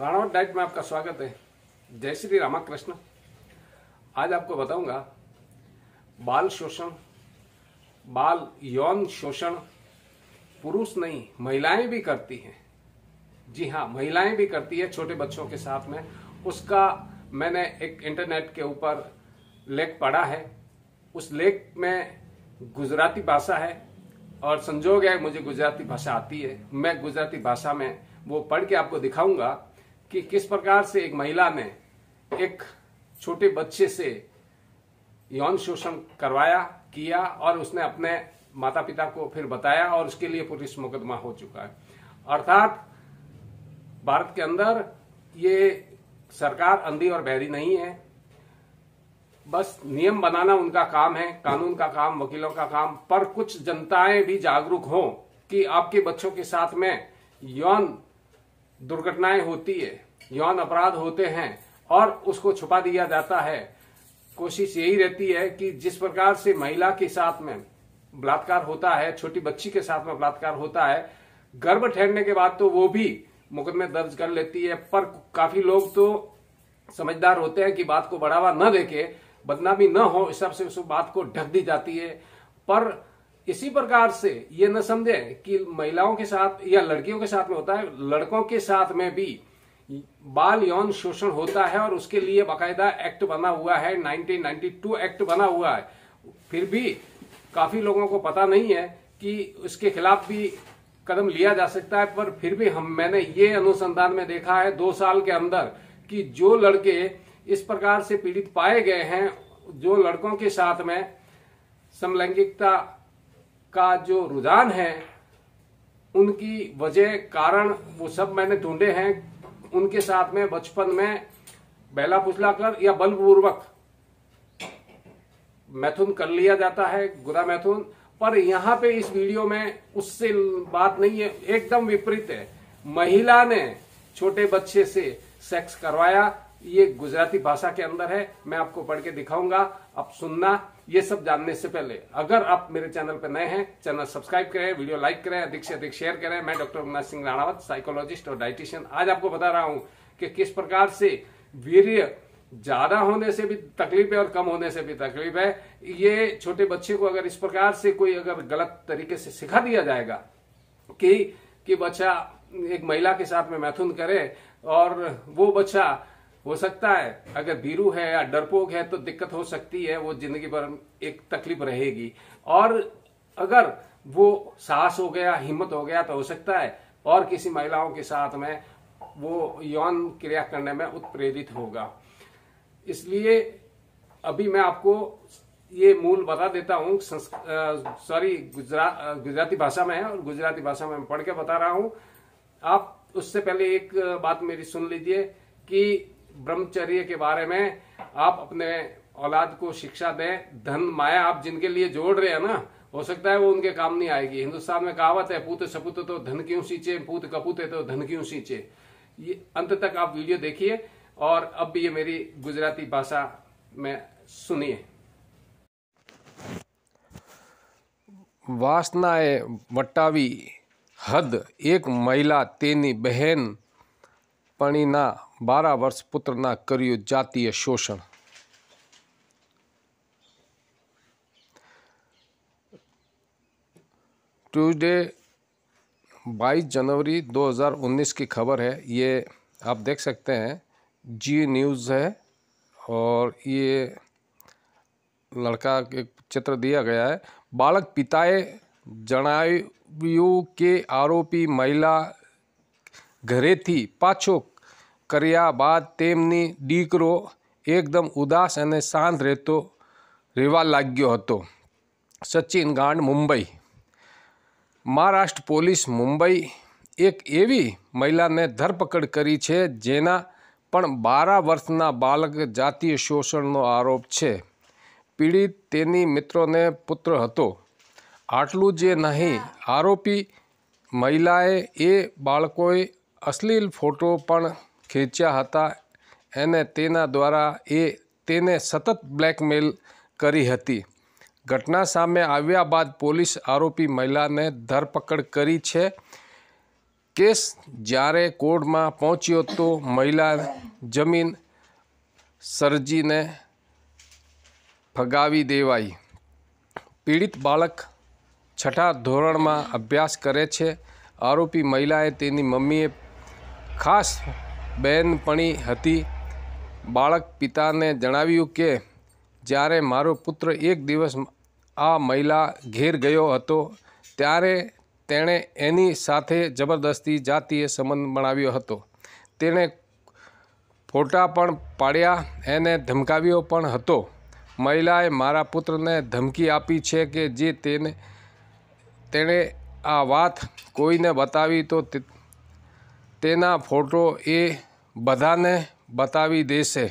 Ranawat diet में आपका स्वागत है जय श्री रामाकृष्ण आज आपको बताऊंगा बाल शोषण बाल यौन शोषण पुरुष नहीं महिलाएं भी करती हैं जी हाँ महिलाएं भी करती है छोटे बच्चों के साथ में उसका मैंने एक इंटरनेट के ऊपर लेख पढ़ा है उस लेख में गुजराती भाषा है और संजोग है मुझे गुजराती भाषा आती है मैं गुजराती भाषा में वो पढ़ के आपको दिखाऊंगा कि किस प्रकार से एक महिला ने एक छोटे बच्चे से यौन शोषण करवाया किया और उसने अपने माता पिता को फिर बताया और उसके लिए पुलिस मुकदमा हो चुका है अर्थात भारत के अंदर ये सरकार अंधी और बहरी नहीं है बस नियम बनाना उनका काम है कानून का काम वकीलों का काम पर कुछ जनताएं भी जागरूक हों कि आपके बच्चों के साथ में यौन दुर्घटनाएं होती है यौन अपराध होते हैं और उसको छुपा दिया जाता है कोशिश यही रहती है कि जिस प्रकार से महिला के साथ में बलात्कार होता है छोटी बच्ची के साथ में बलात्कार होता है गर्भ ठहरने के बाद तो वो भी मुकदमे दर्ज कर लेती है पर काफी लोग तो समझदार होते हैं कि बात को बढ़ावा न देके बदनामी न हो इस सबसे उस बात को ढक दी जाती है पर इसी प्रकार से ये न समझे कि महिलाओं के साथ या लड़कियों के साथ में होता है लड़कों के साथ में भी बाल यौन शोषण होता है और उसके लिए बाकायदा एक्ट बना हुआ है 1992 एक्ट बना हुआ है फिर भी काफी लोगों को पता नहीं है कि उसके खिलाफ भी कदम लिया जा सकता है पर फिर भी हम मैंने ये अनुसंधान में देखा है दो साल के अंदर कि जो लड़के इस प्रकार से पीड़ित पाए गए हैं जो लड़कों के साथ में समलैंगिकता का जो रुझान है उनकी वजह कारण वो सब मैंने ढूंढे हैं उनके साथ में बचपन में बहला फुसला कर या बलपूर्वक मैथुन कर लिया जाता है गुदा मैथुन पर यहां पे इस वीडियो में उससे बात नहीं है एकदम विपरीत है महिला ने छोटे बच्चे से सेक्स करवाया ये गुजराती भाषा के अंदर है मैं आपको पढ़ के दिखाऊंगा अब सुनना ये सब जानने से पहले अगर आप मेरे चैनल पर नए हैं चैनल सब्सक्राइब करें वीडियो लाइक करें अधिक से अधिक शेयर करें मैं डॉक्टर अमनाथ सिंह राणावत साइकोलॉजिस्ट और डाइटिशियन आज आपको बता रहा हूं कि किस प्रकार से वीर्य ज्यादा होने से भी तकलीफ है और कम होने से भी तकलीफ है ये छोटे बच्चे को अगर इस प्रकार से कोई अगर गलत तरीके से सिखा दिया जाएगा कि कि बच्चा एक महिला के साथ में मैथुन करे और वो बच्चा हो सकता है अगर भीरू है या डरपोक है तो दिक्कत हो सकती है वो जिंदगी भर एक तकलीफ रहेगी और अगर वो साहस हो गया हिम्मत हो गया तो हो सकता है और किसी महिलाओं के साथ में वो यौन क्रिया करने में उत्प्रेरित होगा इसलिए अभी मैं आपको ये मूल बता देता हूँ सॉरी गुजरा गुजराती भाषा में है और गुजराती भाषा में पढ़ के बता रहा हूँ आप उससे पहले एक बात मेरी सुन लीजिए कि ब्रह्मचर्य के बारे में आप अपने औलाद को शिक्षा दें धन माया आप जिनके लिए जोड़ रहे हैं ना हो सकता है वो उनके काम नहीं आएगी हिंदुस्तान में कहावत है पूत सपूत तो धन क्यों सींचे पूत कपूते तो धन क्यों सींचे ये अंत तक आप वीडियो देखिए और अब भी ये मेरी गुजराती भाषा में सुनिए વાસનાએ वटावी हद एक महिला तेनी बहन बारह वर्ष पुत्र ना કર્યું जातीय शोषण ट्यूजडे 22 जनवरी 2019 की खबर है ये आप देख सकते हैं जी न्यूज़ है और ये लड़का के चित्र दिया गया है बालक पिताए जनायु के आरोपी महिला ઘરેથી પાછો કર્યા બાદ તેમની દીકરો એકદમ ઉદાસ અને શાંત રહેતો રહેવા લાગ્યો હતો સચિન ગાંડ મુંબઈ મહારાષ્ટ્ર પોલીસ મુંબઈ એક એવી મહિલાને ધરપકડ કરી છે જેના પણ બારા વર્ષના બાળક જાતીય શોષણનો આરોપ છે પીડિત તેની મિત્રોને પુત્ર હતો આટલું જે નહીં આરોપી મહિલાએ એ બાળકોએ અશ્લીલ ફોટો પણ ખેંચ્યા હતા અને તેના દ્વારા એ તેને સતત બ્લેકમેલ કરી હતી ઘટના સામે આવ્યા બાદ પોલીસ આરોપી મહિલાને ધરપકડ કરી છે કેસ જ્યારે કોર્ટમાં પહોંચ્યો તો મહિલા જમીન સર્જીને ફગાવી દેવાઈ પીડિત બાળક છઠ્ઠા ધોરણમાં અભ્યાસ કરે છે આરોપી મહિલાએ તેની મમ્મીએ ખાસ બહેનપણી હતી બાળક પિતાને જણાવ્યું કે જ્યારે મારો પુત્ર એક દિવસ આ મહિલા ઘેર ગયો હતો ત્યારે તેણે એની સાથે જબરદસ્તી જાતીય સંબંધ બનાવ્યો હતો તેણે ફોટા પણ પાડ્યા એને ધમકાવ્યો પણ હતો મહિલાએ મારા પુત્રને ધમકી આપી છે કે જે તેને તેણે આ વાત કોઈને બતાવી તો તેના ફોટો એ બદાને બતાવી દે છે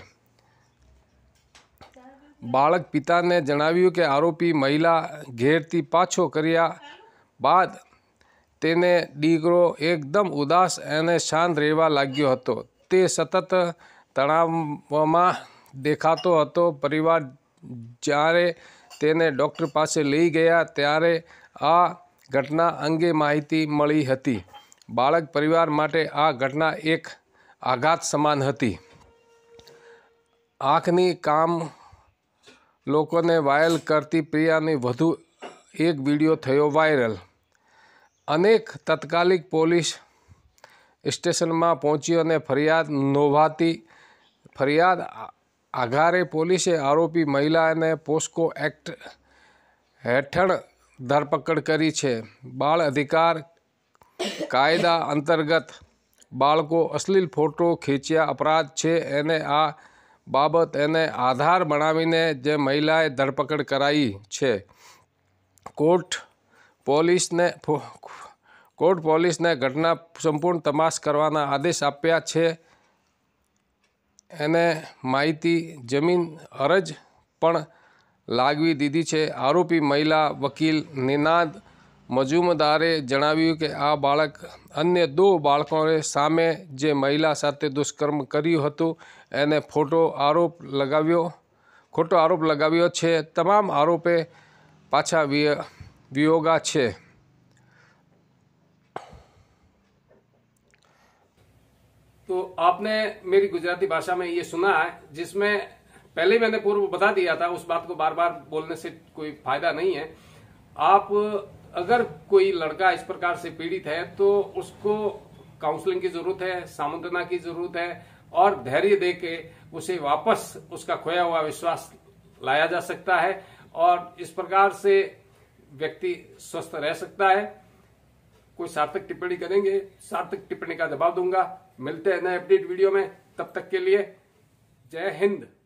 બાળક પિતાને જણાવ્યું કે આરોપી મહિલા ઘેરથી પાછો કર્યા બાદ તેને દીગરો એકદમ ઉદાસ અને શાંત દેવા લાગ્યો હતો તે સતત તણાવમાં દેખાતો હતો પરિવાર ત્યારે તેને ડોક્ટર પાસે લઈ ગયા ત્યારે આ ઘટના અંગે માહિતી મળી હતી બાળક પરિવાર માટે આ ઘટના એક આઘાત સમાન હતી આંખની કામ લોકોને વાયલ કરતી પ્રિયાની વધુ એક વિડીયો થયો વાયરલ અનેક તત્કાલિક પોલીસ સ્ટેશનમાં પહોંચી અને ફરિયાદ નોંધાતી ફરિયાદ આઘારે પોલીસે આરોપી મહિલાને પોસ્કો એક્ટ હેઠળ ધરપકડ કરી છે બાળ અધિકાર કાયદા અંતર્ગત બાળકો અશ્લીલ ફોટો ખેંચ્યા અપરાધ છે એને આ બાબત એને આધાર બનાવીને જે મહિલાએ ધરપકડ કરાઈ છે કોર્ટ પોલીસને કોર્ટ પોલીસને ઘટના સંપૂર્ણ તપાસ કરવાના આદેશ આપ્યા છે એને માહિતી જમીન અરજ પણ લાગવી દીધી છે આરોપી મહિલા વકીલ નિનાદ મજુમદારે જણાવ્યું કે આ બાળક અન્ય દો બાળકોને સામે જે મહિલા સાથે દુષ્કર્મ કર્યું હતું એને ફોટો આરોપ લગાવ્યો ખોટો આરોપ લગાવ્યો છે તમામ આરોપે પાછા વિયોગા છે तो आपने मेरी गुजराती भाषा में ये सुना है जिसमें पहले ही मैंने पूर्व बता दिया था उस बात को बार बार बोलने से कोई फायदा नहीं है आप अगर कोई लड़का इस प्रकार से पीड़ित है तो उसको काउंसलिंग की जरूरत है सामंत्वना की जरूरत है और धैर्य दे के उसे वापस उसका खोया हुआ विश्वास लाया जा सकता है और इस प्रकार से व्यक्ति स्वस्थ रह सकता है कोई सार्थक टिप्पणी करेंगे सार्थक टिप्पणी का जवाब दूंगा मिलते हैं नए अपडेट वीडियो में तब तक के लिए जय हिंद